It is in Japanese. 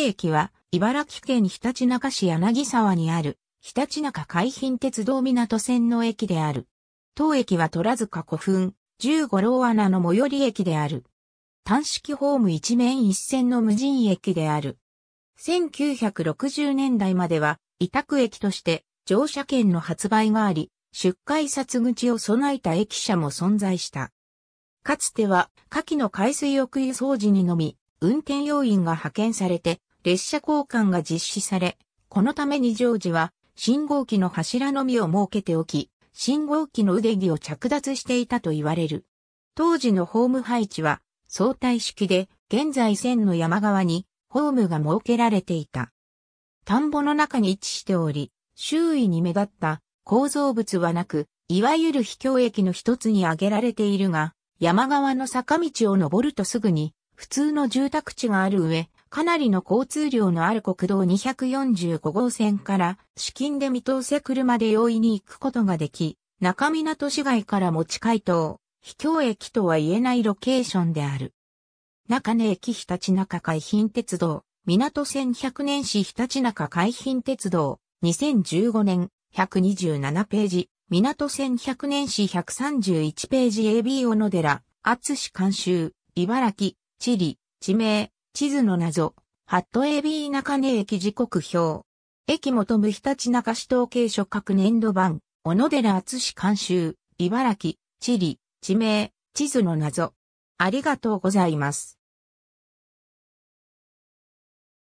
駅は、茨城県ひたちなか市柳沢にある、ひたちなか海浜鉄道港線の駅である。当駅は虎塚古墳、十五郎穴の最寄り駅である。単式ホーム一面一線の無人駅である。1960年代までは、委託駅として乗車券の発売があり、出荷札口を備えた駅舎も存在した。かつては、下記の海水浴輸送時にのみ、運転要員が派遣されて、列車交換が実施され、このために常時は、信号機の柱のみを設けておき、信号機の腕木を着脱していたと言われる。当時のホーム配置は、相対式で、現在線の山側に、ホームが設けられていた。田んぼの中に位置しており、周囲に目立った構造物はなく、いわゆる秘境駅の一つに挙げられているが、山側の坂道を登るとすぐに普通の住宅地がある上、かなりの交通量のある国道245号線から資金で見通せ車で容易に行くことができ、中港市街から持ち帰。道、秘境駅とは言えないロケーションである。中根駅日立中海浜鉄道、港線100年市日立中海浜鉄道、2015年、127ページ、港線100年市131ページ AB 小野寺、厚志監修、茨城、地理、地名、地図の謎、ハットエビー中根駅時刻表。駅元無日立中市統計所各年度版、小野寺厚志監修、茨城、地理、地名、地図の謎。ありがとうございます。